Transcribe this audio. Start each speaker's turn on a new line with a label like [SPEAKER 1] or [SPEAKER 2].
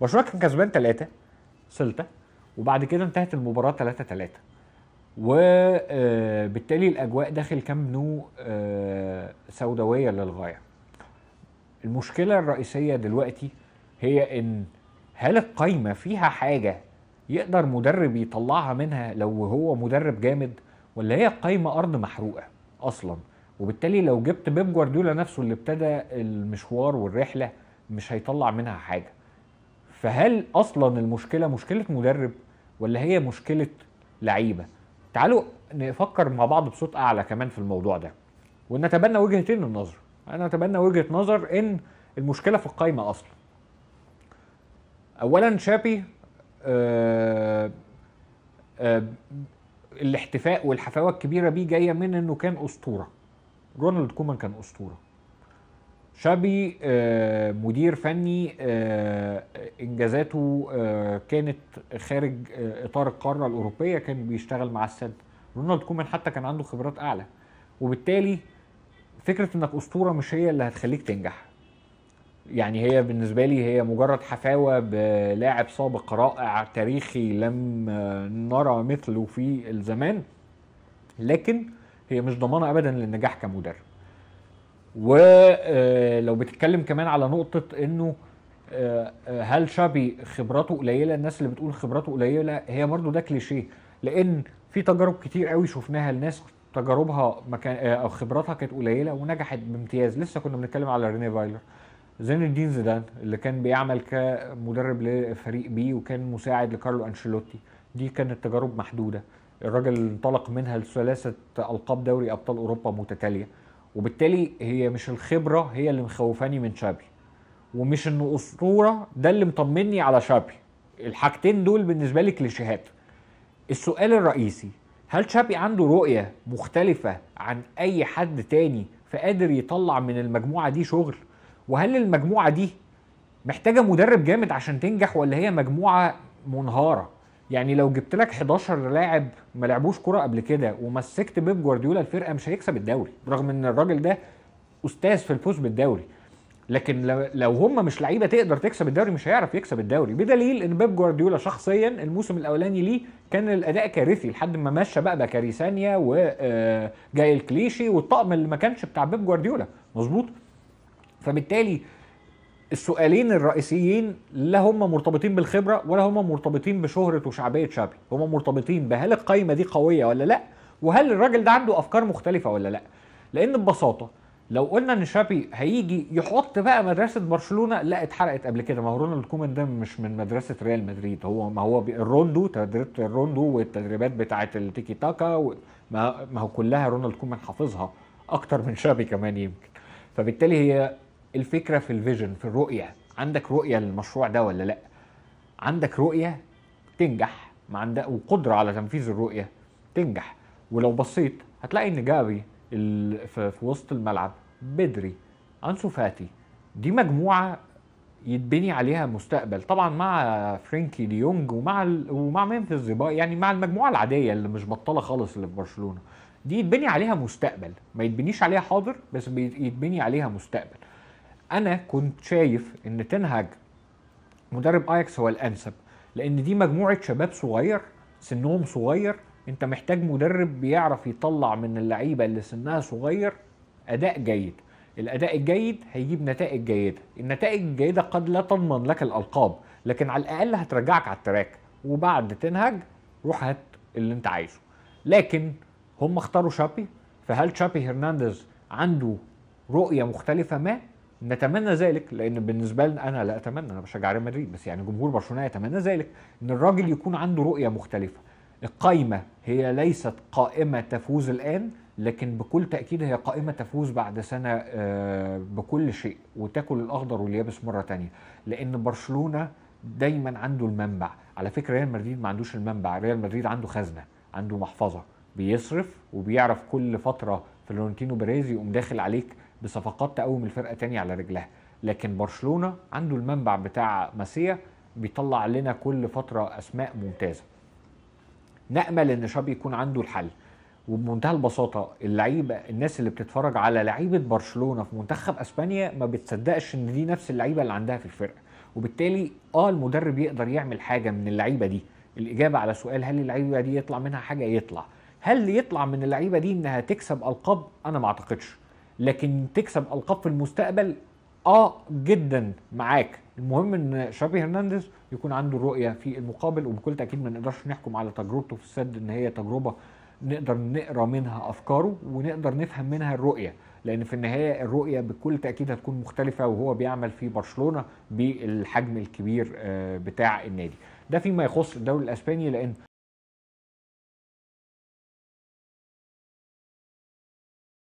[SPEAKER 1] برشلونه كان كسبان ثلاثه سلتا وبعد كده انتهت المباراه 3 3 وبالتالي آه، الاجواء داخل كامب نو آه، سوداويه للغايه المشكله الرئيسيه دلوقتي هي ان هل القايمه فيها حاجه يقدر مدرب يطلعها منها لو هو مدرب جامد ولا هي قايمه ارض محروقه اصلا وبالتالي لو جبت بيب جوارديولا نفسه اللي ابتدى المشوار والرحله مش هيطلع منها حاجه فهل اصلا المشكله مشكله مدرب ولا هي مشكله لعيبه تعالوا نفكر مع بعض بصوت اعلى كمان في الموضوع ده ونتبنى وجهتين النظر إيه انا اتبنى وجهه نظر ان المشكله في القايمه اصلا اولا شابي آه آه الاحتفاء والحفاوه الكبيره بيه جايه من انه كان اسطوره رونالد كومان كان اسطوره شابي آه، مدير فني آه، انجازاته آه، كانت خارج اطار القاره الاوروبيه كان بيشتغل مع السد رونالد كومان حتى كان عنده خبرات اعلى وبالتالي فكره انك اسطوره مش هي اللي هتخليك تنجح يعني هي بالنسبه لي هي مجرد حفاوه بلاعب سابق رائع تاريخي لم نرى مثله في الزمان لكن هي مش ضمانه ابدا للنجاح كمدرب ولو آه، بتتكلم كمان على نقطه انه آه، آه، هل شابي خبراته قليله الناس اللي بتقول خبراته قليله هي برضه ده كليشيه لان في تجارب كتير قوي شفناها لناس تجاربها مكان او خبراتها كانت قليله ونجحت بامتياز لسه كنا بنتكلم على ريني فايلر زين الدين زيدان اللي كان بيعمل كمدرب لفريق بي وكان مساعد لكارلو انشيلوتي دي كانت تجارب محدوده الراجل انطلق منها لثلاثه القاب دوري ابطال اوروبا متتاليه وبالتالي هي مش الخبره هي اللي مخوفاني من شابي ومش انه اسطوره ده اللي مطمني على شابي الحاجتين دول بالنسبه لي كليشيهات السؤال الرئيسي هل شابي عنده رؤيه مختلفه عن اي حد تاني فقادر يطلع من المجموعه دي شغل وهل المجموعه دي محتاجه مدرب جامد عشان تنجح ولا هي مجموعه منهاره يعني لو جبت لك 11 لاعب ما لعبوش كوره قبل كده ومسكت بيب جوارديولا الفرقه مش هيكسب الدوري رغم ان الراجل ده استاذ في الفوز بالدوري لكن لو هم مش لعيبه تقدر تكسب الدوري مش هيعرف يكسب الدوري بدليل ان بيب جوارديولا شخصيا الموسم الاولاني ليه كان الاداء كارثي لحد ما مشى بقى بكاريسانيا وجاي آه، الكليشي والطقم اللي ما كانش بتاع بيب جوارديولا مظبوط فبالتالي السؤالين الرئيسيين لا هم مرتبطين بالخبره ولا هم مرتبطين بشهره وشعبيه شابي هم مرتبطين بهل القايمه دي قويه ولا لا وهل الراجل ده عنده افكار مختلفه ولا لا لان ببساطه لو قلنا ان شابي هيجي يحط بقى مدرسه برشلونه لا اتحرقت قبل كده ما هو رونالد كومان ده مش من مدرسه ريال مدريد هو ما هو الروندو تدريب الروندو والتدريبات بتاعه التيكي تاكا ما هو كلها رونالد كومان حافظها اكتر من شابي كمان يمكن فبالتالي هي الفكره في الفيجن في الرؤيه عندك رؤيه للمشروع ده ولا لا عندك رؤيه تنجح ما عندك وقدره على تنفيذ الرؤيه تنجح ولو بصيت هتلاقي ان جابي في وسط الملعب بدري انسو فاتي دي مجموعه يتبني عليها مستقبل طبعا مع فرينكي ديونج ومع ال... ومع ممفيس ديباي يعني مع المجموعه العاديه اللي مش بطاله خالص اللي في برشلونه دي يتبني عليها مستقبل ما يتبنيش عليها حاضر بس يتبني عليها مستقبل انا كنت شايف ان تنهج مدرب اياكس هو الانسب لان دي مجموعه شباب صغير سنهم صغير انت محتاج مدرب بيعرف يطلع من اللعيبه اللي سنها صغير اداء جيد الاداء الجيد هيجيب نتائج جيده النتائج الجيده قد لا تضمن لك الالقاب لكن على الاقل هترجعك على التراك وبعد تنهج روح هات اللي انت عايزه لكن هم اختاروا شابي فهل شابي هرنانديز عنده رؤيه مختلفه ما نتمنى ذلك لان بالنسبه لنا انا لا اتمنى انا بشجع ريال مدريد بس يعني جمهور برشلونه يتمنى ذلك ان الراجل نعم. يكون عنده رؤيه مختلفه القائمه هي ليست قائمه تفوز الان لكن بكل تاكيد هي قائمه تفوز بعد سنه آه، بكل شيء وتاكل الاخضر واليابس مره تانية لان برشلونه دايما عنده المنبع على فكره ريال مدريد ما عندوش المنبع ريال مدريد عنده خزنه عنده محفظه بيصرف وبيعرف كل فتره فلورنتينو بيريز يقوم داخل عليك بصفقات تقوم الفرقه تاني على رجلها لكن برشلونه عنده المنبع بتاع ماسيا بيطلع لنا كل فتره اسماء ممتازه نامل ان شابي يكون عنده الحل وبمنتهى البساطه اللعيبه الناس اللي بتتفرج على لعيبه برشلونه في منتخب اسبانيا ما بتصدقش ان دي نفس اللعيبه اللي عندها في الفرقه وبالتالي اه المدرب يقدر يعمل حاجه من اللعيبه دي الاجابه على سؤال هل اللعيبه دي يطلع منها حاجه يطلع هل يطلع من اللعيبه دي انها تكسب القاب انا ما اعتقدش لكن تكسب القاب في المستقبل اه جدا معاك المهم ان شابي هرنانديز يكون عنده رؤيه في المقابل وبكل تاكيد ما نقدرش نحكم على تجربته في السد ان هي تجربه نقدر نقرا منها افكاره ونقدر نفهم منها الرؤيه لان في النهايه الرؤيه بكل تاكيد هتكون مختلفه وهو بيعمل في برشلونه بالحجم الكبير آه، بتاع النادي ده فيما يخص الدوري الاسباني لان